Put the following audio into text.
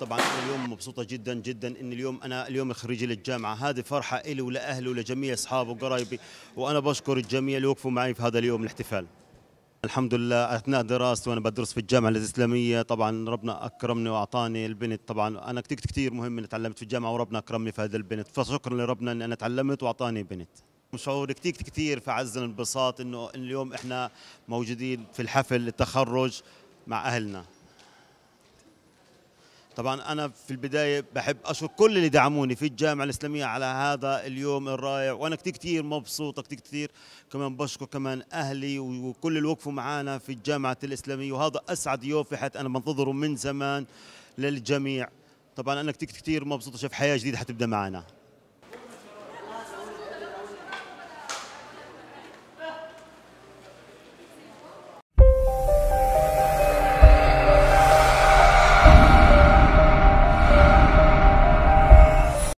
طبعا انا اليوم مبسوطه جدا جدا ان اليوم انا اليوم خريجي للجامعه هذه فرحه الي ولاهلي ولجميع اصحابي وقرايبي وانا بشكر الجميع اللي وقفوا معي في هذا اليوم الاحتفال الحمد لله اثناء دراستي وانا بدرس في الجامعه الاسلاميه طبعا ربنا اكرمني واعطاني البنت طبعا انا كنت كثير مهم اني تعلمت في الجامعه وربنا اكرمني في هذا البنت فشكرا لربنا اني انا تعلمت واعطاني بنت شعور كثير كثير في عز الانبساط انه اليوم احنا موجودين في الحفل التخرج مع اهلنا طبعا انا في البدايه بحب اشكر كل اللي دعموني في الجامعه الاسلاميه على هذا اليوم الرائع وانا كثير كثير مبسوط كثير كثير كمان بشكر كمان اهلي وكل اللي وقفوا معنا في الجامعه الاسلاميه وهذا اسعد يوم في حياتي انا بنتظره من زمان للجميع طبعا انا كثير كثير مبسوط شايف حياه جديده حتبدا معنا